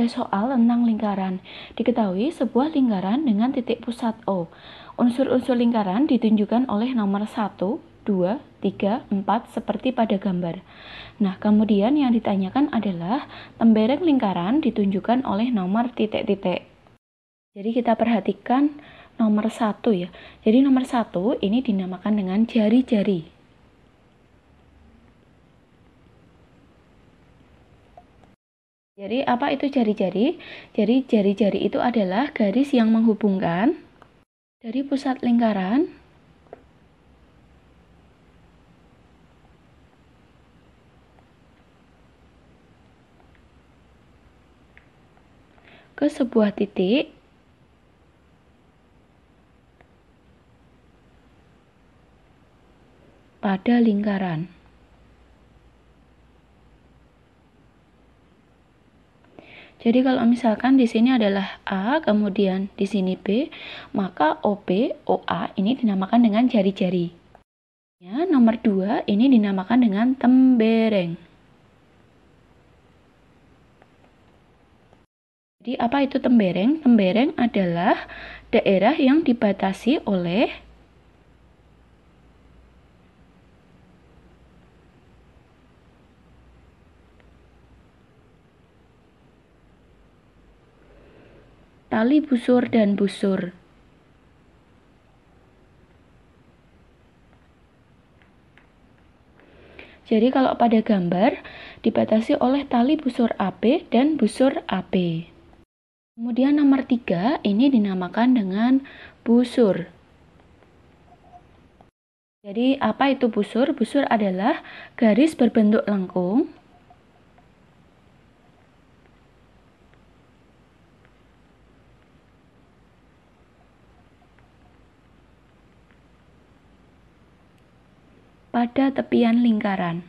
ada soal tentang lingkaran. Diketahui sebuah lingkaran dengan titik pusat O. Unsur-unsur lingkaran ditunjukkan oleh nomor 1, 2, 3, 4 seperti pada gambar. Nah, kemudian yang ditanyakan adalah tembereng lingkaran ditunjukkan oleh nomor titik-titik. Jadi kita perhatikan nomor 1 ya. Jadi nomor 1 ini dinamakan dengan jari-jari. Jadi apa itu jari-jari? Jadi jari-jari itu adalah garis yang menghubungkan dari pusat lingkaran ke sebuah titik pada lingkaran. Jadi kalau misalkan di sini adalah A, kemudian di sini B, maka OP, OA ini dinamakan dengan jari-jari. Ya, nomor 2 ini dinamakan dengan tembereng. Jadi apa itu tembereng? Tembereng adalah daerah yang dibatasi oleh tali busur dan busur. Jadi kalau pada gambar dibatasi oleh tali busur AP dan busur AP. Kemudian nomor tiga ini dinamakan dengan busur. Jadi apa itu busur? Busur adalah garis berbentuk lengkung pada tepian lingkaran.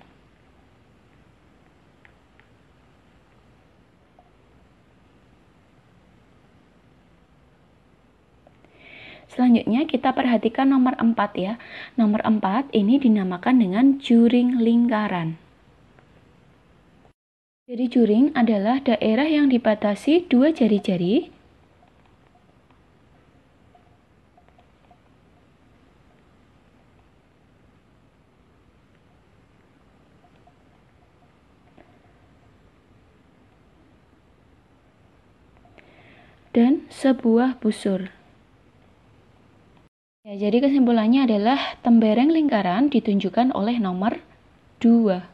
Selanjutnya kita perhatikan nomor 4 ya. Nomor 4 ini dinamakan dengan juring lingkaran. Jadi juring adalah daerah yang dibatasi dua jari-jari dan sebuah busur. Ya, jadi kesimpulannya adalah tembereng lingkaran ditunjukkan oleh nomor 2.